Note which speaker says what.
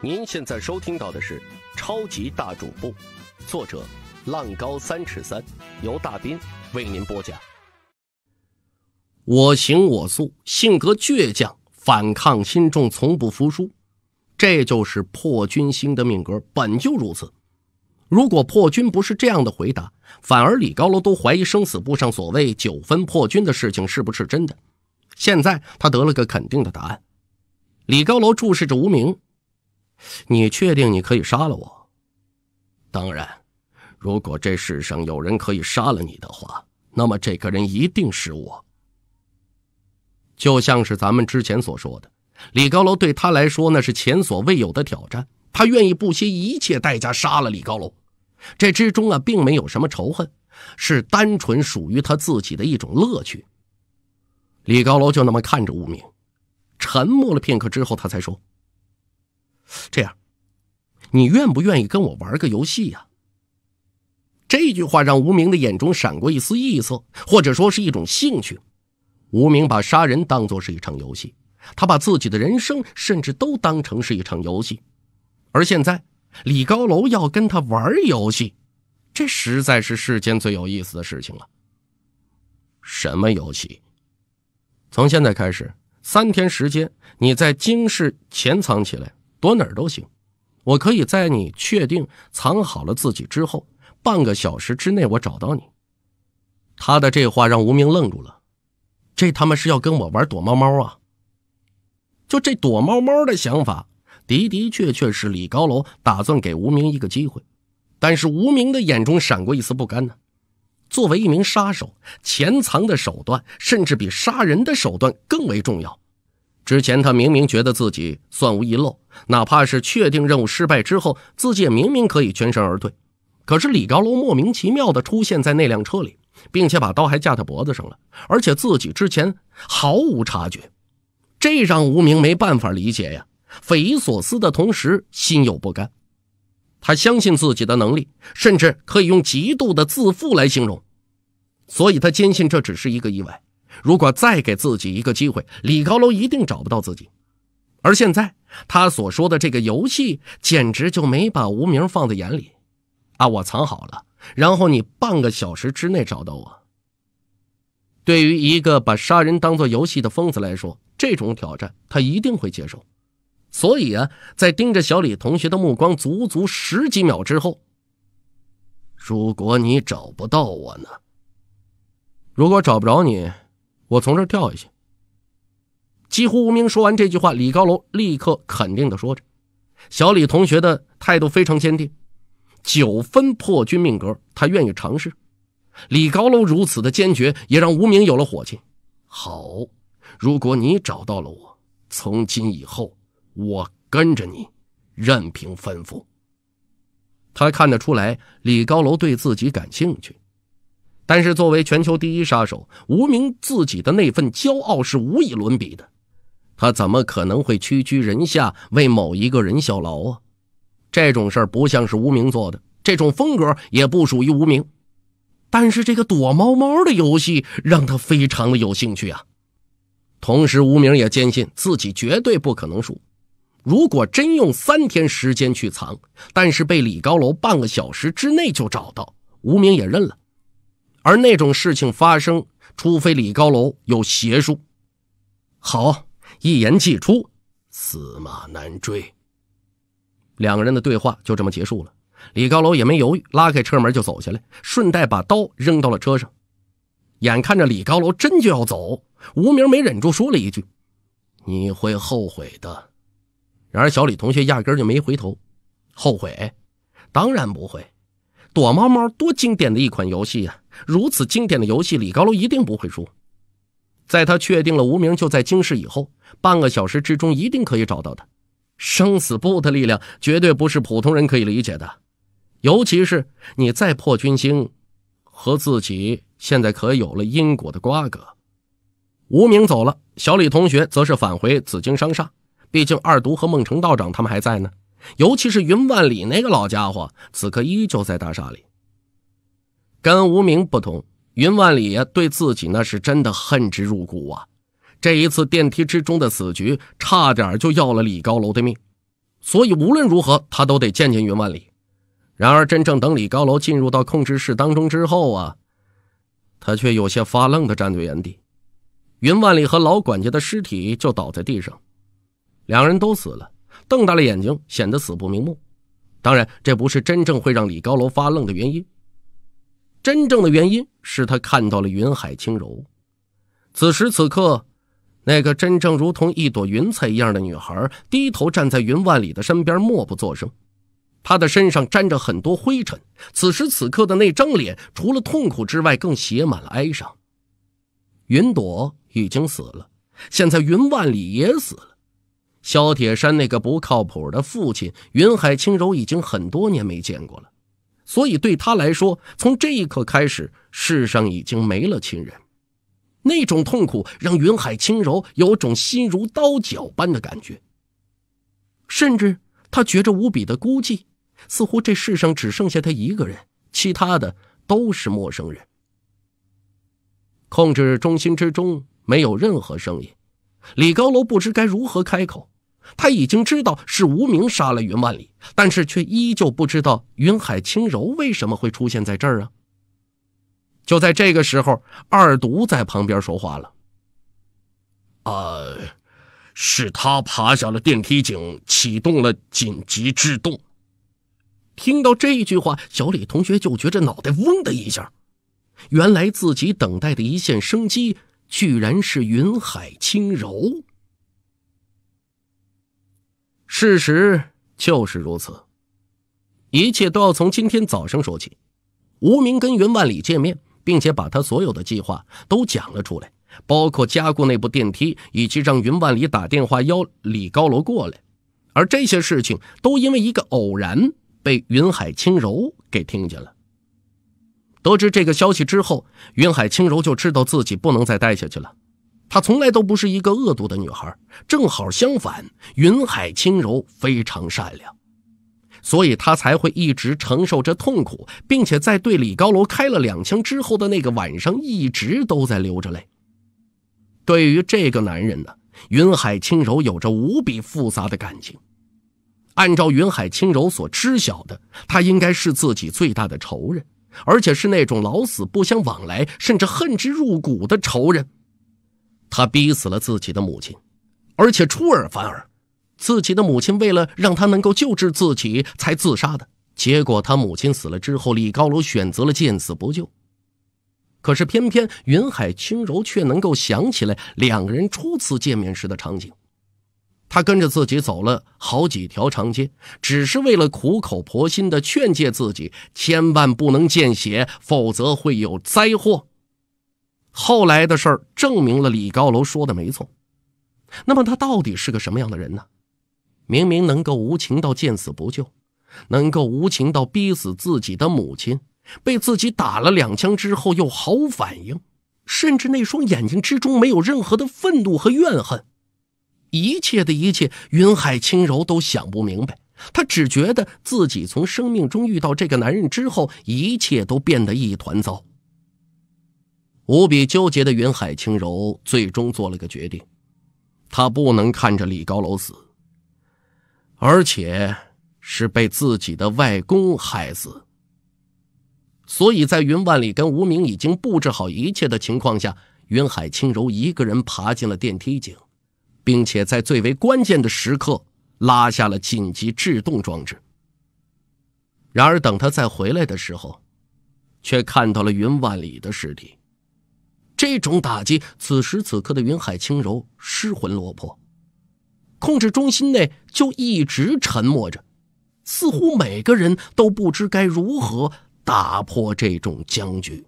Speaker 1: 您现在收听到的是《超级大主播》，作者浪高三尺三，由大斌为您播讲。我行我素，性格倔强，反抗心重，从不服输，这就是破军星的命格，本就如此。如果破军不是这样的回答，反而李高楼都怀疑生死簿上所谓九分破军的事情是不是真的。现在他得了个肯定的答案。李高楼注视着无名。你确定你可以杀了我？当然，如果这世上有人可以杀了你的话，那么这个人一定是我。就像是咱们之前所说的，李高楼对他来说那是前所未有的挑战，他愿意不惜一切代价杀了李高楼。这之中啊，并没有什么仇恨，是单纯属于他自己的一种乐趣。李高楼就那么看着无名，沉默了片刻之后，他才说。这样，你愿不愿意跟我玩个游戏呀？这句话让无名的眼中闪过一丝异色，或者说是一种兴趣。无名把杀人当做是一场游戏，他把自己的人生甚至都当成是一场游戏。而现在，李高楼要跟他玩游戏，这实在是世间最有意思的事情了。什么游戏？从现在开始，三天时间，你在京市潜藏起来。躲哪儿都行，我可以在你确定藏好了自己之后，半个小时之内我找到你。他的这话让吴明愣住了，这他妈是要跟我玩躲猫猫啊！就这躲猫猫的想法，的的确确是李高楼打算给吴明一个机会，但是吴明的眼中闪过一丝不甘呢。作为一名杀手，潜藏的手段甚至比杀人的手段更为重要。之前他明明觉得自己算无遗漏，哪怕是确定任务失败之后，自己也明明可以全身而退，可是李高龙莫名其妙地出现在那辆车里，并且把刀还架他脖子上了，而且自己之前毫无察觉，这让吴明没办法理解呀，匪夷所思的同时心有不甘。他相信自己的能力，甚至可以用极度的自负来形容，所以他坚信这只是一个意外。如果再给自己一个机会，李高楼一定找不到自己。而现在他所说的这个游戏，简直就没把吴明放在眼里。啊，我藏好了，然后你半个小时之内找到我。对于一个把杀人当做游戏的疯子来说，这种挑战他一定会接受。所以啊，在盯着小李同学的目光足足十几秒之后，如果你找不到我呢？如果找不着你？我从这儿跳下去。”几乎无名说完这句话，李高楼立刻肯定地说着：“小李同学的态度非常坚定，九分破军命格，他愿意尝试。”李高楼如此的坚决，也让无名有了火气。好，如果你找到了我，从今以后我跟着你，任凭吩咐。他看得出来，李高楼对自己感兴趣。但是，作为全球第一杀手，无名自己的那份骄傲是无以伦比的。他怎么可能会屈居人下为某一个人效劳啊？这种事儿不像是无名做的，这种风格也不属于无名。但是，这个躲猫猫的游戏让他非常的有兴趣啊。同时，无名也坚信自己绝对不可能输。如果真用三天时间去藏，但是被李高楼半个小时之内就找到，无名也认了。而那种事情发生，除非李高楼有邪术。好，一言既出，驷马难追。两个人的对话就这么结束了。李高楼也没犹豫，拉开车门就走下来，顺带把刀扔到了车上。眼看着李高楼真就要走，吴明没忍住说了一句：“你会后悔的。”然而小李同学压根就没回头。后悔？当然不会。躲猫猫多经典的一款游戏啊！如此经典的游戏，李高楼一定不会输。在他确定了无名就在京市以后，半个小时之中一定可以找到他。生死簿的力量绝对不是普通人可以理解的，尤其是你再破军星，和自己现在可有了因果的瓜葛。无名走了，小李同学则是返回紫荆商厦，毕竟二毒和孟成道长他们还在呢，尤其是云万里那个老家伙，此刻依旧在大厦里。跟无名不同，云万里呀对自己那是真的恨之入骨啊！这一次电梯之中的死局，差点就要了李高楼的命，所以无论如何他都得见见云万里。然而，真正等李高楼进入到控制室当中之后啊，他却有些发愣的站在原地。云万里和老管家的尸体就倒在地上，两人都死了，瞪大了眼睛，显得死不瞑目。当然，这不是真正会让李高楼发愣的原因。真正的原因是他看到了云海轻柔。此时此刻，那个真正如同一朵云彩一样的女孩低头站在云万里的身边，默不作声。她的身上沾着很多灰尘。此时此刻的那张脸，除了痛苦之外，更写满了哀伤。云朵已经死了，现在云万里也死了。萧铁山那个不靠谱的父亲，云海轻柔已经很多年没见过了。所以，对他来说，从这一刻开始，世上已经没了亲人。那种痛苦让云海轻柔有种心如刀绞般的感觉。甚至他觉着无比的孤寂，似乎这世上只剩下他一个人，其他的都是陌生人。控制中心之中没有任何声音，李高楼不知该如何开口。他已经知道是无名杀了云万里，但是却依旧不知道云海轻柔为什么会出现在这儿啊！就在这个时候，二独在旁边说话了：“啊，是他爬下了电梯井，启动了紧急制动。”听到这句话，小李同学就觉着脑袋嗡的一下，原来自己等待的一线生机，居然是云海轻柔。事实就是如此，一切都要从今天早上说起。吴明跟云万里见面，并且把他所有的计划都讲了出来，包括加固那部电梯，以及让云万里打电话邀李高楼过来。而这些事情都因为一个偶然被云海轻柔给听见了。得知这个消息之后，云海轻柔就知道自己不能再待下去了。她从来都不是一个恶毒的女孩，正好相反，云海轻柔非常善良，所以她才会一直承受着痛苦，并且在对李高楼开了两枪之后的那个晚上，一直都在流着泪。对于这个男人呢，云海轻柔有着无比复杂的感情。按照云海轻柔所知晓的，他应该是自己最大的仇人，而且是那种老死不相往来，甚至恨之入骨的仇人。他逼死了自己的母亲，而且出尔反尔。自己的母亲为了让他能够救治自己才自杀的。结果他母亲死了之后，李高楼选择了见死不救。可是偏偏云海轻柔却能够想起来两个人初次见面时的场景。他跟着自己走了好几条长街，只是为了苦口婆心地劝诫自己千万不能见血，否则会有灾祸。后来的事儿证明了李高楼说的没错，那么他到底是个什么样的人呢？明明能够无情到见死不救，能够无情到逼死自己的母亲，被自己打了两枪之后又毫无反应，甚至那双眼睛之中没有任何的愤怒和怨恨，一切的一切，云海轻柔都想不明白。他只觉得自己从生命中遇到这个男人之后，一切都变得一团糟。无比纠结的云海轻柔最终做了个决定，他不能看着李高楼死，而且是被自己的外公害死。所以在云万里跟无名已经布置好一切的情况下，云海轻柔一个人爬进了电梯井，并且在最为关键的时刻拉下了紧急制动装置。然而，等他再回来的时候，却看到了云万里的尸体。这种打击，此时此刻的云海轻柔失魂落魄，控制中心内就一直沉默着，似乎每个人都不知该如何打破这种僵局。